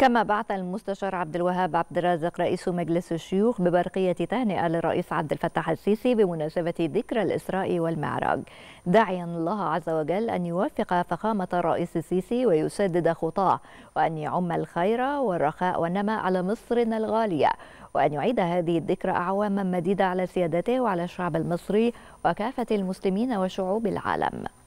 كما بعث المستشار عبد الوهاب عبد الرازق رئيس مجلس الشيوخ ببرقية تهنئة للرئيس عبد الفتاح السيسي بمناسبة ذكرى الإسراء والمعراج داعيا الله عز وجل أن يوفق فخامة الرئيس السيسي ويسدد خطاه وأن يعم الخير والرخاء والنماء على مصرنا الغالية وأن يعيد هذه الذكرى أعواما مديدة على سيادته وعلى الشعب المصري وكافة المسلمين وشعوب العالم